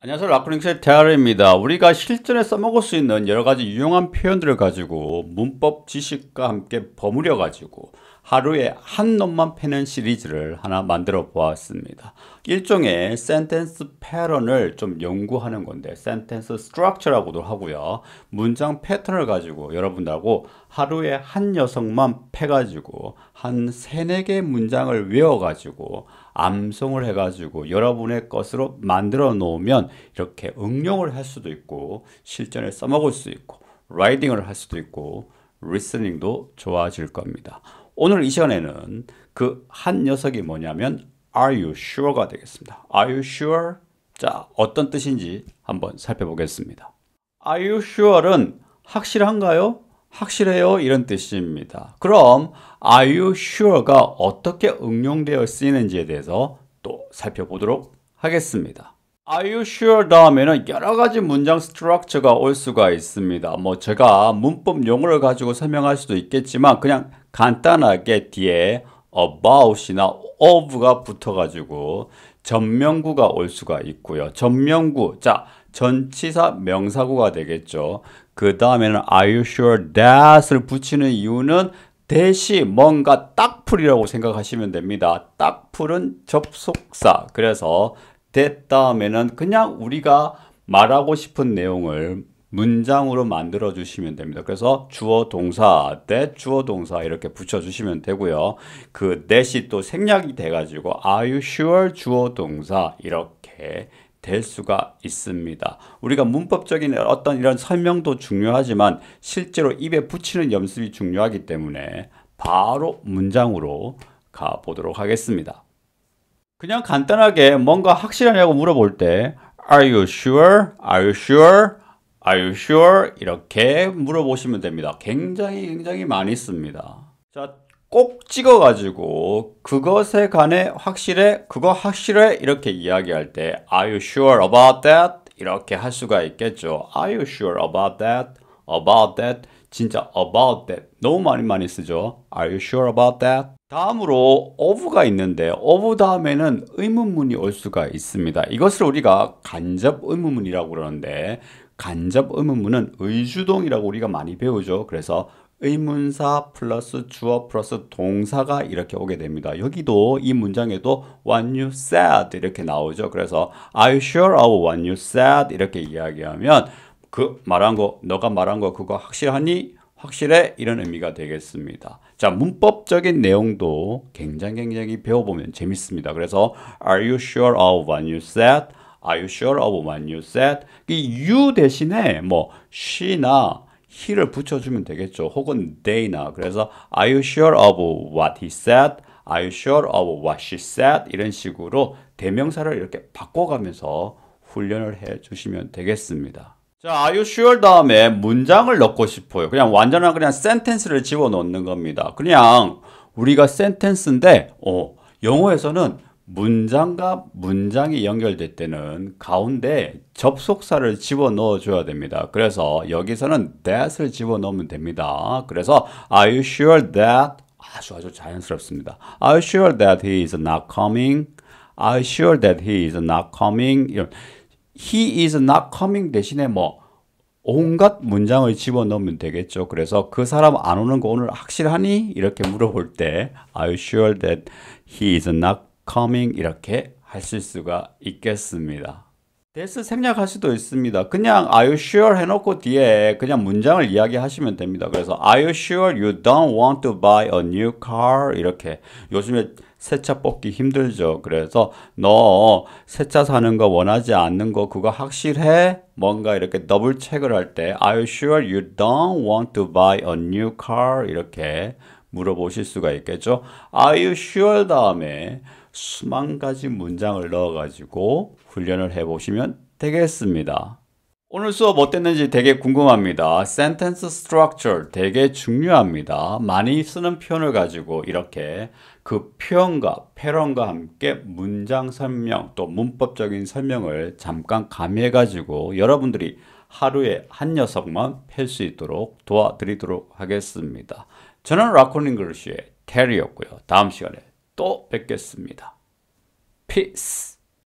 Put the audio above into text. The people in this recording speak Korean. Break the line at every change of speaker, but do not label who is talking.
안녕하세요. 라크링스의 대하르입니다. 우리가 실전에 써먹을 수 있는 여러 가지 유용한 표현들을 가지고 문법 지식과 함께 버무려 가지고 하루에 한 놈만 패는 시리즈를 하나 만들어 보았습니다. 일종의 센텐스 패턴을 좀 연구하는 건데 센텐스 스트럭처라고도 하고요. 문장 패턴을 가지고 여러분들하고 하루에 한 녀석만 패가지고 한 세네 개 문장을 외워가지고 암송을 해가지고 여러분의 것으로 만들어 놓으면 이렇게 응용을 할 수도 있고 실전에 써먹을 수 있고 라이딩을 할 수도 있고 리스닝도 좋아질 겁니다. 오늘 이 시간에는 그 한 녀석이 뭐냐면 Are you sure가 되겠습니다. Are you sure? 자, 어떤 뜻인지 한번 살펴보겠습니다. Are you sure는 확실한가요? 확실해요 이런 뜻입니다. 그럼 Are you sure가 어떻게 응용되어 쓰이는지에 대해서 또 살펴보도록 하겠습니다. Are you sure 다음에는 여러 가지 문장 스트럭처가 올 수가 있습니다. 뭐 제가 문법 용어를 가지고 설명할 수도 있겠지만 그냥 간단하게 뒤에 about이나 of가 붙어가지고 전명구가 올 수가 있고요. 전명구, 자 전치사 명사구가 되겠죠. 그 다음에는 Are you sure that을 붙이는 이유는 대시 뭔가 딱풀이라고 생각하시면 됩니다. 딱풀은 접속사. 그래서 됐다음에는 그냥 우리가 말하고 싶은 내용을 문장으로 만들어 주시면 됩니다. 그래서 주어 동사 때 주어 동사 이렇게 붙여 주시면 되고요. 그 that이 또 생략이 돼 가지고 are you sure 주어 동사 이렇게 될 수가 있습니다. 우리가 문법적인 어떤 이런 설명도 중요하지만 실제로 입에 붙이는 연습이 중요하기 때문에 바로 문장으로 가보도록 하겠습니다. 그냥 간단하게 뭔가 확실하냐고 물어볼 때 Are you sure? Are you sure? Are you sure? 이렇게 물어보시면 됩니다. 굉장히 굉장히 많이 씁니다. 자, 꼭 찍어가지고 그것에 관해 확실해? 그거 확실해? 이렇게 이야기할 때 Are you sure about that? 이렇게 할 수가 있겠죠. Are you sure about that? About that? 진짜 about that 너무 많이 많이 쓰죠. Are you sure about that? 다음으로 of가 있는데 of 다음에는 의문문이 올 수가 있습니다. 이것을 우리가 간접 의문문이라고 그러는데 간접 의문문은 의주동이라고 우리가 많이 배우죠. 그래서 의문사 플러스 주어 플러스 동사가 이렇게 오게 됩니다. 여기도 이 문장에도 what you said 이렇게 나오죠. 그래서 are you sure of what you said 이렇게 이야기하면 그 말한 거 너가 말한 거 그거 확실하니? 확실해? 이런 의미가 되겠습니다. 자 문법적인 내용도 굉장히 굉장히 배워보면 재밌습니다. 그래서 Are you sure of what you said? Are you sure of what you said? 이 you 대신에 뭐 she나 he를 붙여주면 되겠죠. 혹은 they나 그래서 Are you sure of what he said? Are you sure of what she said? 이런 식으로 대명사를 이렇게 바꿔가면서 훈련을 해 주시면 되겠습니다. 자, are you sure 다음에 문장을 넣고 싶어요. 그냥 완전한 그냥 센텐스를 집어 넣는 겁니다. 그냥 우리가 센텐스인데 어, 영어에서는 문장과 문장이 연결될 때는 가운데 접속사를 집어넣어 줘야 됩니다. 그래서 여기서는 that을 집어넣으면 됩니다. 그래서 are you sure that 아주 아주 자연스럽습니다. are you sure that he is not coming? are you sure that he is not coming? 이런 he is not coming 대신에 뭐 온갖 문장을 집어넣으면 되겠죠. 그래서 그 사람 안 오는 거 오늘 확실하니? 이렇게 물어볼 때 Are you sure that he is not coming? 이렇게 하실 수가 있겠습니다. 대스 생략할 수도 있습니다. 그냥 Are you sure 해놓고 뒤에 그냥 문장을 이야기하시면 됩니다. 그래서 Are you sure you don't want to buy a new car? 이렇게 요즘에 새차 뽑기 힘들죠. 그래서 너 새 차 사는 거 원하지 않는 거 그거 확실해? 뭔가 이렇게 더블 체크를 할때 Are you sure you don't want to buy a new car? 이렇게 물어보실 수가 있겠죠. Are you sure 다음에 수만 가지 문장을 넣어가지고 훈련을 해보시면 되겠습니다. 오늘 수업 어땠는지 되게 궁금합니다. sentence structure 되게 중요합니다. 많이 쓰는 표현을 가지고 이렇게 그 표현과 패런과 함께 문장 설명 또 문법적인 설명을 잠깐 가미해 가지고 여러분들이 하루에 한 녀석만 팰 수 있도록 도와드리도록 하겠습니다. 저는 라코닝 글씨의 테리였고요. 다음 시간에 또 뵙겠습니다. Peace!